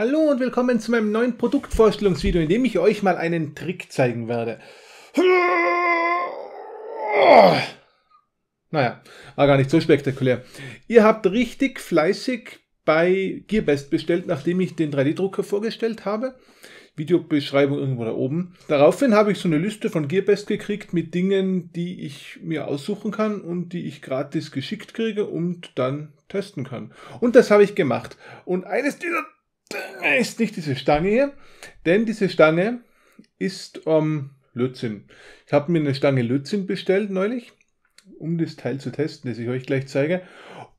Hallo und willkommen zu meinem neuen Produktvorstellungsvideo, in dem ich euch mal einen Trick zeigen werde. Naja, war gar nicht so spektakulär. Ihr habt richtig fleißig bei Gearbest bestellt, nachdem ich den 3D-Drucker vorgestellt habe. Videobeschreibung irgendwo da oben. Daraufhin habe ich so eine Liste von Gearbest gekriegt mit Dingen, die ich mir aussuchen kann und die ich gratis geschickt kriege und dann testen kann. Und das habe ich gemacht. Und eines dieser äh, ist nicht diese Stange hier, denn diese Stange ist ähm, Lötzinn. Ich habe mir eine Stange Lötzinn bestellt neulich, um das Teil zu testen, das ich euch gleich zeige.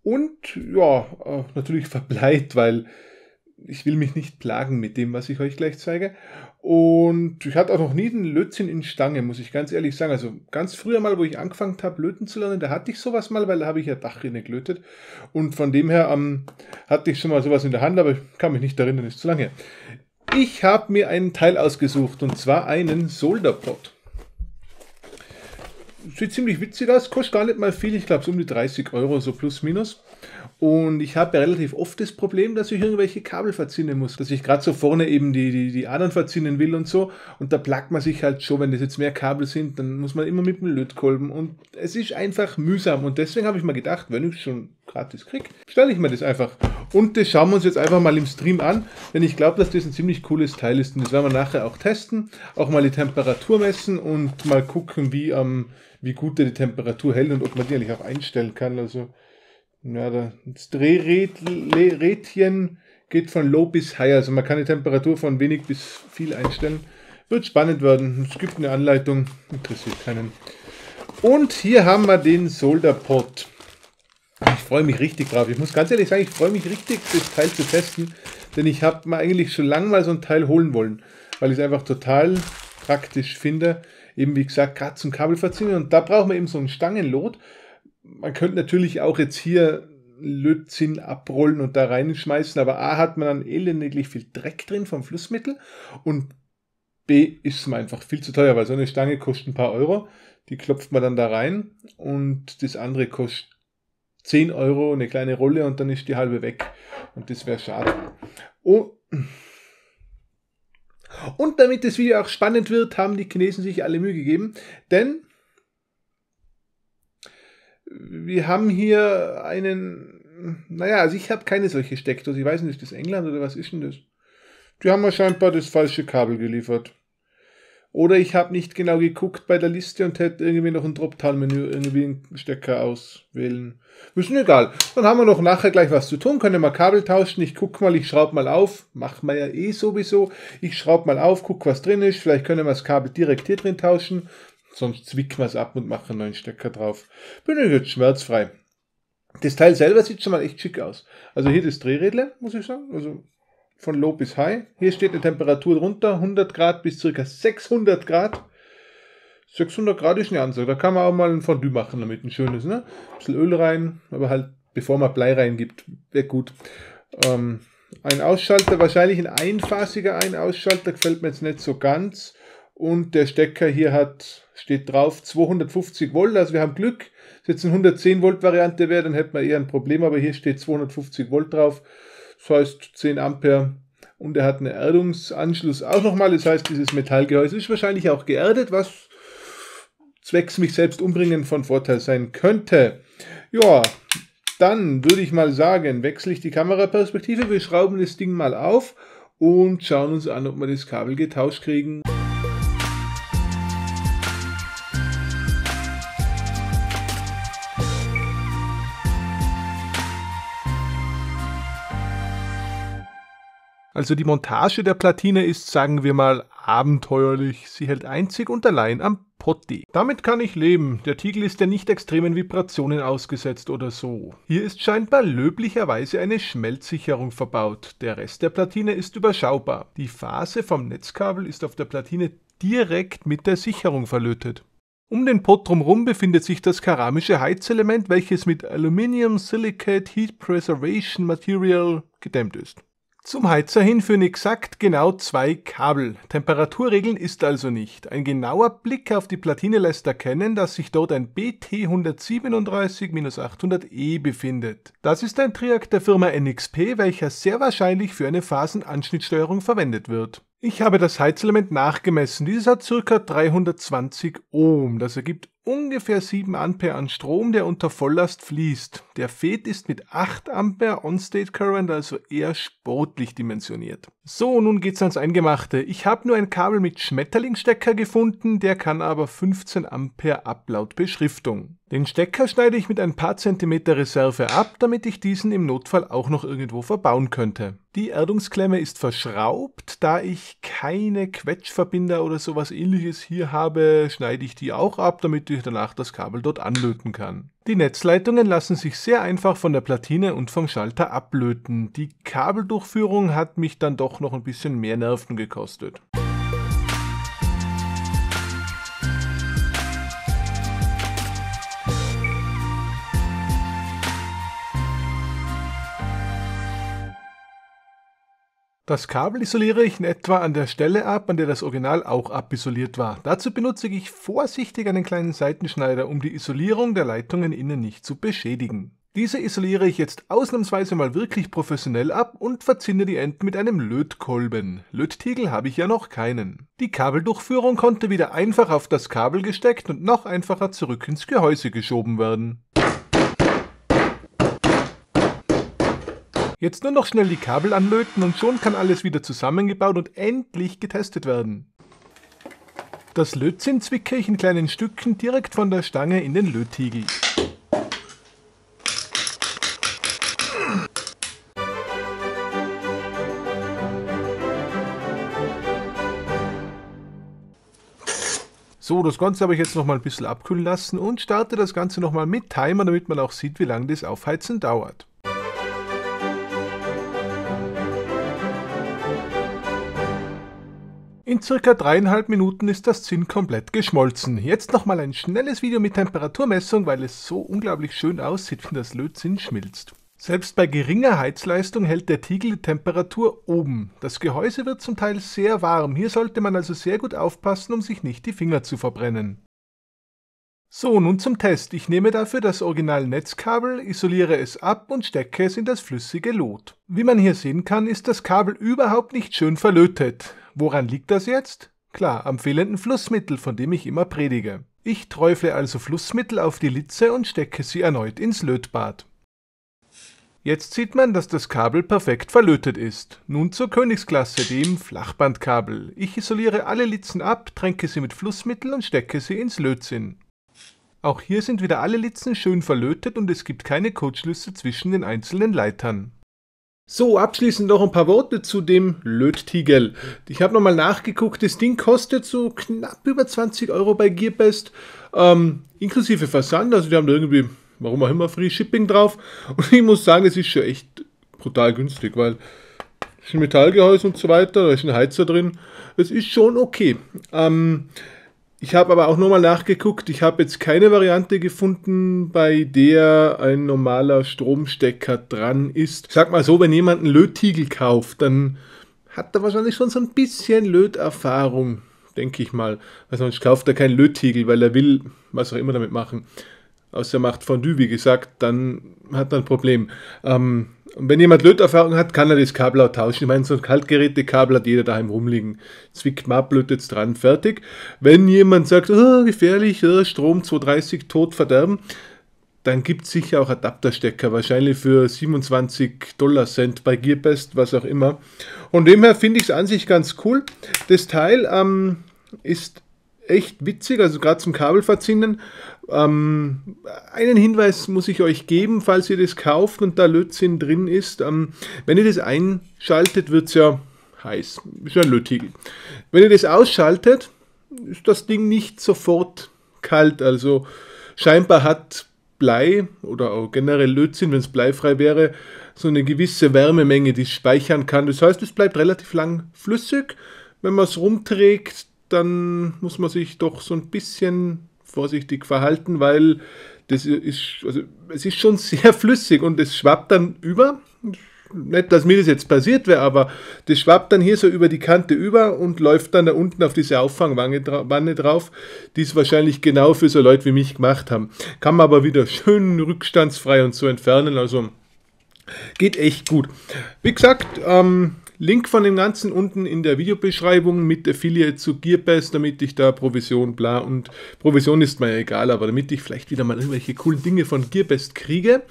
Und ja, äh, natürlich verbleibt, weil ich will mich nicht plagen mit dem, was ich euch gleich zeige. Und ich hatte auch noch nie einen Lötzinn in Stange, muss ich ganz ehrlich sagen. Also ganz früher mal, wo ich angefangen habe, löten zu lernen, da hatte ich sowas mal, weil da habe ich ja Dachrinne gelötet. Und von dem her ähm, hatte ich schon mal sowas in der Hand, aber ich kann mich nicht erinnern, ist zu lange. Ich habe mir einen Teil ausgesucht, und zwar einen Solderpot. Sieht ziemlich witzig aus, kostet gar nicht mal viel, ich glaube so um die 30 Euro, so plus minus. Und ich habe ja relativ oft das Problem, dass ich irgendwelche Kabel verzinnen muss. Dass ich gerade so vorne eben die, die, die Adern verzinnen will und so. Und da plagt man sich halt schon, wenn das jetzt mehr Kabel sind, dann muss man immer mit dem Lötkolben. Und es ist einfach mühsam. Und deswegen habe ich mir gedacht, wenn ich schon gratis kriege, stelle ich mir das einfach. Und das schauen wir uns jetzt einfach mal im Stream an, denn ich glaube, dass das ein ziemlich cooles Teil ist. Und das werden wir nachher auch testen. Auch mal die Temperatur messen und mal gucken, wie, ähm, wie gut der die Temperatur hält und ob man die eigentlich auch einstellen kann. Also ja, das Drehrädchen geht von low bis high, also man kann die Temperatur von wenig bis viel einstellen. Wird spannend werden. Es gibt eine Anleitung, interessiert keinen. Und hier haben wir den Solderpot. Ich freue mich richtig drauf. Ich muss ganz ehrlich sagen, ich freue mich richtig, das Teil zu testen, denn ich habe mir eigentlich schon lange mal so ein Teil holen wollen, weil ich es einfach total praktisch finde. Eben wie gesagt, gerade zum Kabelverziehen. Und da brauchen wir eben so ein Stangenlot man könnte natürlich auch jetzt hier Lötzinn abrollen und da reinschmeißen, aber A hat man dann elendiglich viel Dreck drin vom Flussmittel und B ist es einfach viel zu teuer, weil so eine Stange kostet ein paar Euro, die klopft man dann da rein und das andere kostet 10 Euro, eine kleine Rolle und dann ist die halbe weg und das wäre schade. Oh. Und damit das Video auch spannend wird, haben die Chinesen sich alle Mühe gegeben, denn wir haben hier einen, naja, also ich habe keine solche Steckdose. Ich weiß nicht, ist das England oder was ist denn das? Die haben mir scheinbar das falsche Kabel geliefert. Oder ich habe nicht genau geguckt bei der Liste und hätte irgendwie noch ein Dropdown-Menü, irgendwie einen Stecker auswählen müssen. Egal. Dann haben wir noch nachher gleich was zu tun. Können wir Kabel tauschen. Ich gucke mal, ich schraube mal auf. Machen wir ja eh sowieso. Ich schraube mal auf, guck, was drin ist. Vielleicht können wir das Kabel direkt hier drin tauschen. Sonst zwicken wir es ab und machen einen neuen Stecker drauf. Bin jetzt schmerzfrei. Das Teil selber sieht schon mal echt schick aus. Also hier das Drehrädle, muss ich sagen. Also von Low bis High. Hier steht eine Temperatur runter, 100 Grad bis ca. 600 Grad. 600 Grad ist eine Ansage. Da kann man auch mal ein Fondue machen damit, ein schönes, ne? Ein bisschen Öl rein, aber halt bevor man Blei reingibt, wäre gut. Ähm, ein Ausschalter, wahrscheinlich ein einphasiger Ein-Ausschalter, gefällt mir jetzt nicht so ganz und der Stecker hier hat, steht drauf 250 Volt, also wir haben Glück. Wenn es jetzt eine 110 Volt Variante wäre, dann hätten wir eher ein Problem, aber hier steht 250 Volt drauf, das heißt 10 Ampere und er hat einen Erdungsanschluss auch nochmal, das heißt dieses Metallgehäuse ist wahrscheinlich auch geerdet, was zwecks mich selbst umbringen von Vorteil sein könnte. Ja, dann würde ich mal sagen, wechsle ich die Kameraperspektive, wir schrauben das Ding mal auf und schauen uns an, ob wir das Kabel getauscht kriegen. Also die Montage der Platine ist, sagen wir mal, abenteuerlich. Sie hält einzig und allein am Potti. Damit kann ich leben. Der Tiegel ist ja nicht extremen Vibrationen ausgesetzt oder so. Hier ist scheinbar löblicherweise eine Schmelzsicherung verbaut. Der Rest der Platine ist überschaubar. Die Phase vom Netzkabel ist auf der Platine direkt mit der Sicherung verlötet. Um den Pot drumherum befindet sich das keramische Heizelement, welches mit Aluminium Silicate Heat Preservation Material gedämmt ist. Zum Heizer hin führen exakt genau zwei Kabel. Temperaturregeln ist also nicht. Ein genauer Blick auf die Platine lässt erkennen, dass sich dort ein BT 137-800E befindet. Das ist ein Triak der Firma NXP, welcher sehr wahrscheinlich für eine Phasenanschnittsteuerung verwendet wird. Ich habe das Heizelement nachgemessen. Dieses hat ca. 320 Ohm. Das ergibt ungefähr 7 Ampere an Strom, der unter Volllast fließt. Der FET ist mit 8 Ampere On-State Current, also eher sportlich dimensioniert. So, nun geht's ans Eingemachte. Ich habe nur ein Kabel mit Schmetterlingsstecker gefunden, der kann aber 15 Ampere ab laut Beschriftung. Den Stecker schneide ich mit ein paar Zentimeter Reserve ab, damit ich diesen im Notfall auch noch irgendwo verbauen könnte. Die Erdungsklemme ist verschraubt, da ich keine Quetschverbinder oder sowas ähnliches hier habe, schneide ich die auch ab, damit die ich danach das Kabel dort anlöten kann. Die Netzleitungen lassen sich sehr einfach von der Platine und vom Schalter ablöten. Die Kabeldurchführung hat mich dann doch noch ein bisschen mehr Nerven gekostet. Das Kabel isoliere ich in etwa an der Stelle ab, an der das Original auch abisoliert war. Dazu benutze ich vorsichtig einen kleinen Seitenschneider, um die Isolierung der Leitungen innen nicht zu beschädigen. Diese isoliere ich jetzt ausnahmsweise mal wirklich professionell ab und verzinne die Enden mit einem Lötkolben. Löttiegel habe ich ja noch keinen. Die Kabeldurchführung konnte wieder einfach auf das Kabel gesteckt und noch einfacher zurück ins Gehäuse geschoben werden. Jetzt nur noch schnell die Kabel anlöten und schon kann alles wieder zusammengebaut und endlich getestet werden. Das Lötzinn zwicke ich in kleinen Stücken direkt von der Stange in den Löttiegel. So, das Ganze habe ich jetzt nochmal ein bisschen abkühlen lassen und starte das Ganze nochmal mit Timer, damit man auch sieht, wie lange das Aufheizen dauert. In circa dreieinhalb Minuten ist das Zinn komplett geschmolzen. Jetzt nochmal ein schnelles Video mit Temperaturmessung, weil es so unglaublich schön aussieht, wenn das Lötzinn schmilzt. Selbst bei geringer Heizleistung hält der Tiegel die Temperatur oben. Das Gehäuse wird zum Teil sehr warm, hier sollte man also sehr gut aufpassen, um sich nicht die Finger zu verbrennen. So, nun zum Test. Ich nehme dafür das Original Netzkabel, isoliere es ab und stecke es in das flüssige Lot. Wie man hier sehen kann, ist das Kabel überhaupt nicht schön verlötet. Woran liegt das jetzt? Klar, am fehlenden Flussmittel, von dem ich immer predige. Ich träufle also Flussmittel auf die Litze und stecke sie erneut ins Lötbad. Jetzt sieht man, dass das Kabel perfekt verlötet ist. Nun zur Königsklasse, dem Flachbandkabel. Ich isoliere alle Litzen ab, tränke sie mit Flussmittel und stecke sie ins Lötzinn. Auch hier sind wieder alle Litzen schön verlötet und es gibt keine Kurzschlüsse zwischen den einzelnen Leitern. So, abschließend noch ein paar Worte zu dem Löttigel. Ich habe nochmal nachgeguckt, das Ding kostet so knapp über 20 Euro bei Gearbest, ähm, inklusive Versand, also die haben da irgendwie, warum auch immer, Free Shipping drauf. Und ich muss sagen, es ist schon echt brutal günstig, weil es ist ein Metallgehäuse und so weiter, da ist ein Heizer drin, es ist schon okay. Ähm, ich habe aber auch nochmal nachgeguckt. Ich habe jetzt keine Variante gefunden, bei der ein normaler Stromstecker dran ist. Ich sag mal so, wenn jemand einen Löttiegel kauft, dann hat er wahrscheinlich schon so ein bisschen Löterfahrung, denke ich mal. Weil sonst kauft er keinen Löttiegel, weil er will, was auch immer damit machen. Außer er macht Fondue, wie gesagt, dann hat er ein Problem. Ähm, und wenn jemand Löterfahrung hat, kann er das Kabel auch tauschen. Ich meine, so ein Kaltgerätekabel hat jeder daheim rumliegen. Zwickt mal, ab, blödet dran, fertig. Wenn jemand sagt, oh, gefährlich, oh, Strom 230, tot, verderben, dann gibt es sicher auch Adapterstecker, wahrscheinlich für 27 Dollar Cent bei Gearbest, was auch immer. Und demher finde ich es an sich ganz cool. Das Teil ähm, ist echt witzig, also gerade zum Kabelverzinnen. Ähm, einen Hinweis muss ich euch geben, falls ihr das kauft und da Lötzinn drin ist. Ähm, wenn ihr das einschaltet, wird es ja heiß. Ist ja ein Lötigel. Wenn ihr das ausschaltet, ist das Ding nicht sofort kalt. Also scheinbar hat Blei oder auch generell Lötzinn, wenn es bleifrei wäre, so eine gewisse Wärmemenge, die es speichern kann. Das heißt, es bleibt relativ lang flüssig. Wenn man es rumträgt, dann muss man sich doch so ein bisschen vorsichtig verhalten, weil das ist, also es ist schon sehr flüssig und es schwappt dann über. Nicht, dass mir das jetzt passiert wäre, aber das schwappt dann hier so über die Kante über und läuft dann da unten auf diese Auffangwanne drauf, die es wahrscheinlich genau für so Leute wie mich gemacht haben. Kann man aber wieder schön rückstandsfrei und so entfernen, also geht echt gut. Wie gesagt, ähm, Link von dem Ganzen unten in der Videobeschreibung mit Affiliate zu Gearbest, damit ich da Provision, bla und Provision ist mir egal, aber damit ich vielleicht wieder mal irgendwelche coolen Dinge von Gearbest kriege,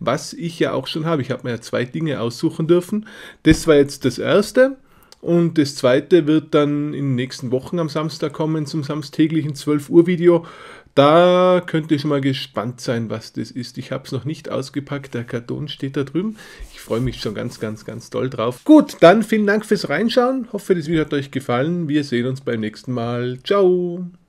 was ich ja auch schon habe. Ich habe mir ja zwei Dinge aussuchen dürfen. Das war jetzt das erste. Und das zweite wird dann in den nächsten Wochen am Samstag kommen zum samstäglichen 12 Uhr Video. Da könnt ihr schon mal gespannt sein, was das ist. Ich habe es noch nicht ausgepackt, der Karton steht da drüben. Ich freue mich schon ganz, ganz, ganz doll drauf. Gut, dann vielen Dank fürs Reinschauen. Hoffe, das Video hat euch gefallen. Wir sehen uns beim nächsten Mal. Ciao!